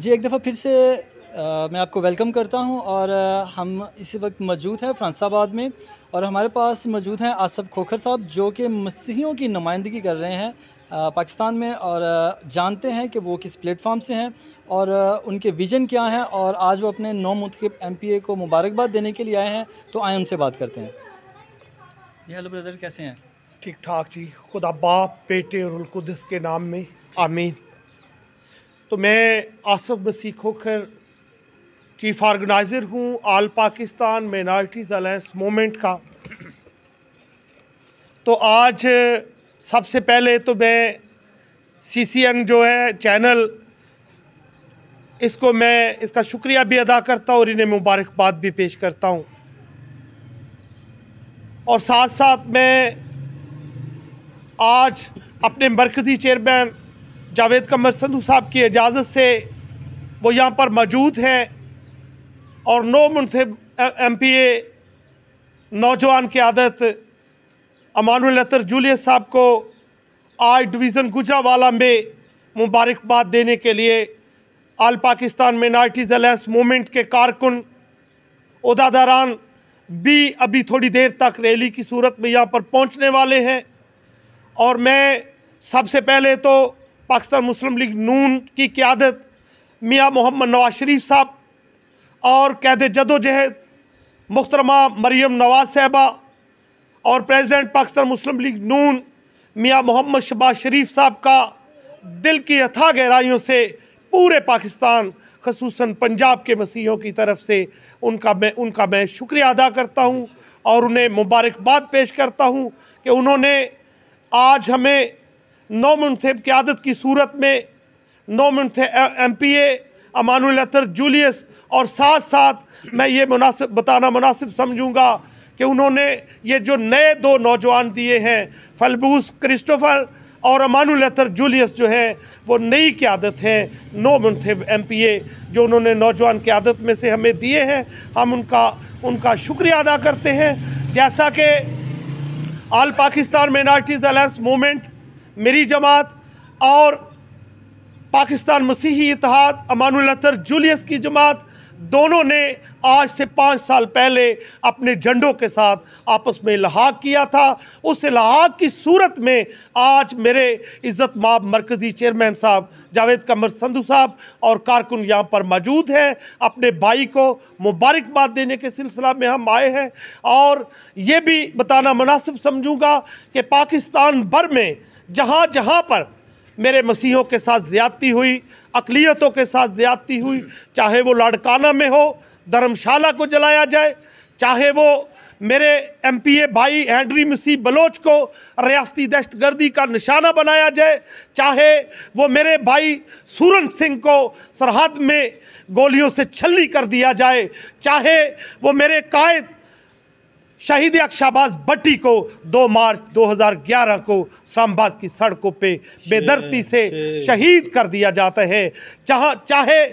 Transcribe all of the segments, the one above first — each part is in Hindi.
जी एक दफ़ा फिर से आ, मैं आपको वेलकम करता हूं और आ, हम इस वक्त मौजूद हैं फ्रांसाबाद में और हमारे पास मौजूद हैं आसफ़ खोखर साहब जो कि मसीहियों की नुमाइंदगी कर रहे हैं आ, पाकिस्तान में और आ, जानते हैं कि वो किस प्लेटफॉर्म से हैं और आ, उनके विजन क्या हैं और आज वो अपने नौ मुतब एम पी ए को मुबारकबाद देने के लिए आए हैं तो आए उनसे बात करते हैं जी हेलो ब्रदर कैसे हैं ठीक ठाक जी खुदा बाप बेटे और उलकुदस के नाम में आमीन तो मैं आसफ़ मसीह खोखर चीफ़ आर्गनाइज़र हूँ all Pakistan minorities alliance movement का तो आज सबसे पहले तो मैं सी सी एन जो है चैनल इसको मैं इसका शुक्रिया भी अदा करता हूँ और इन्हें मुबारकबाद भी पेश करता हूँ और साथ साथ मैं आज अपने मरकज़ी चेयरमैन जावेद कमर संधु साहब की इजाज़त से वो यहाँ पर मौजूद हैं और नौ मुनसिब एम पी ए नौजवान की आदत अतर जूलियस साहब को आज डिवीज़न गुजरावाला में मुबारकबाद देने के लिए all Pakistan minorities alliance movement के कारकुन उदादारान भी अभी थोड़ी देर तक रैली की सूरत में यहाँ पर पहुँचने वाले हैं और मैं सबसे पहले तो पाकिस्तान मुस्लिम लीग नून की क्यादत मियाँ मोहम्मद नवाज शरीफ साहब और कैद जदोजहद मुख्तरमा मरीम नवाज साहबा और प्रेजिडेंट पाकिस्तान मुस्लिम लीग नून मियाँ मोहम्मद शबाज शरीफ साहब का दिल की यथा गहराइयों से पूरे पाकिस्तान खसूस पंजाब के मसीहों की तरफ से उनका मैं उनका मैं शुक्रिया अदा करता हूँ और उन्हें मुबारकबाद पेश करता हूँ कि उन्होंने आज हमें नौ थे क़्यादत की सूरत में नौ थे एम पी ए अमानतर जूलियस और साथ साथ मैं ये मुनासिब बताना मुनासिब समझूँगा कि उन्होंने ये जो नए दो नौजवान दिए हैं फलबूस क्रिस्टोफ़र और लतर जूलियस जो है वो नई क्यादत है नो थे एम पी ए जो उन्होंने नौजवान क्यादत में से हमें दिए हैं हम उनका उनका शुक्रिया अदा करते हैं जैसा कि all Pakistan minorities alliance movement मेरी जमात और पाकिस्तान मसीही इतिहाद अतर जूलियस की जमात दोनों ने आज से पाँच साल पहले अपने झंडों के साथ आपस में लहाक किया था उस लहाक की सूरत में आज मेरे इज़्ज़त माब मरकज़ी चेयरमैन साहब जावेद कमर संधू साहब और कारकुन यहाँ पर मौजूद हैं अपने भाई को मुबारकबाद देने के सिलसिला में हम आए हैं और ये भी बताना मुनासिब समझूंगा कि पाकिस्तान भर में जहाँ जहाँ पर मेरे मसीहों के साथ ज़्यादती हुई अकलीतों के साथ ज़्यादती हुई चाहे वो लाड़काना में हो धर्मशाला को जलाया जाए चाहे वो मेरे एमपीए भाई एंड्री मसी बलोच को दहशत दहशतगर्दी का निशाना बनाया जाए चाहे वो मेरे भाई सूरन सिंह को सरहद में गोलियों से छली कर दिया जाए चाहे वो मेरे कायद शहीद अक्षाबाज भट्टी को 2 मार्च 2011 को इस्लामाबाद की सड़कों पे बेदर्ती से शहीद कर दिया जाता है जहाँ चाहे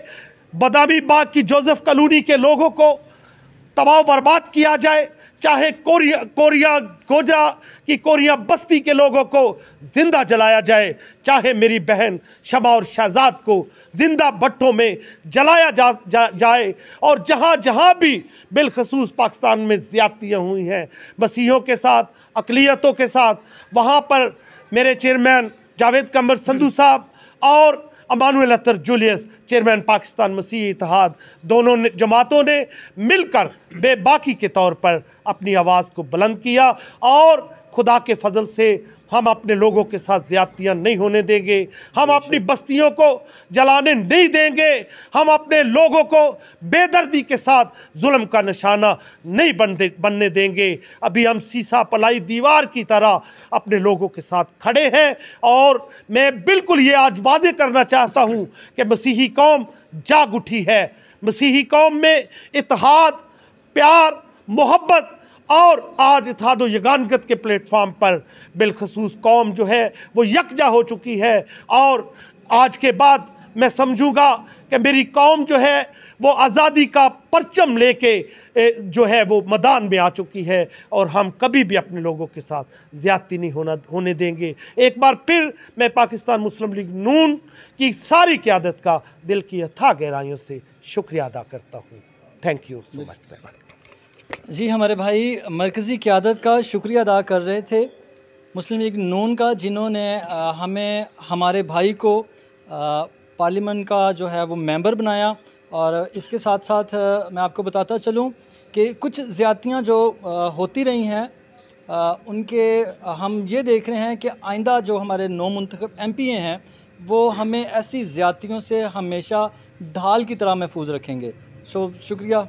बदामी बाग की जोसेफ कलोनी के लोगों को तबाह बर्बाद किया जाए चाहे कोरिया कोरिया गोजरा की कोरिया बस्ती के लोगों को ज़िंदा जलाया जाए चाहे मेरी बहन शमा और शहजाद को ज़िंदा भट्टों में जलाया जा, जा जाए और जहाँ जहाँ भी बिलखसूस पाकिस्तान में ज़्यादतियाँ हुई हैं मसीहों के साथ अकलीतों के साथ वहाँ पर मेरे चेयरमैन जावेद कमर संधू साहब और अमानुल अतर जूलियस चेयरमैन पाकिस्तान मसीह इतिहाद दोनों ने जमातों ने मिलकर बेबाकी के तौर पर अपनी आवाज़ को बुलंद किया और खुदा के फजल से हम अपने लोगों के साथ ज़्यादतियाँ नहीं होने देंगे हम अपनी बस्तियों को जलाने नहीं देंगे हम अपने लोगों को बेदर्दी के साथ जुल्म का निशाना नहीं बन दे, बनने देंगे अभी हम सीसा पलाई दीवार की तरह अपने लोगों के साथ खड़े हैं और मैं बिल्कुल ये आज वादे करना चाहता हूँ कि मसीही कौम जाग उठी है मसीही कौम में इतिहाद प्यार मोहब्बत और आज इतिहाद यगानगत के प्लेटफॉर्म पर बिलखसूस कौम जो है वो यकजा हो चुकी है और आज के बाद मैं समझूंगा कि मेरी कौम जो है वो आज़ादी का परचम लेके जो है वो मैदान में आ चुकी है और हम कभी भी अपने लोगों के साथ ज़्यादती नहीं होना होने देंगे एक बार फिर मैं पाकिस्तान मुस्लिम लीग नून की सारी क्यादत का दिल की यथा गहराइयों से शुक्रिया अदा करता हूँ थैंक यू सो मच जी हमारे भाई मरकज़ी क़्यादत का शुक्रिया अदा कर रहे थे मुस्लिम लीग नून का जिन्होंने हमें हमारे भाई को पार्लियामेंट का जो है वो मेंबर बनाया और इसके साथ साथ मैं आपको बताता चलूं कि कुछ ज़्यादतियाँ जो होती रही हैं उनके हम ये देख रहे हैं कि आइंदा जो हमारे नौ मंतखब एम पी ए हैं वो हमें ऐसी ज़्यादतियों से हमेशा ढाल की तरह महफूज रखेंगे सो शुक्रिया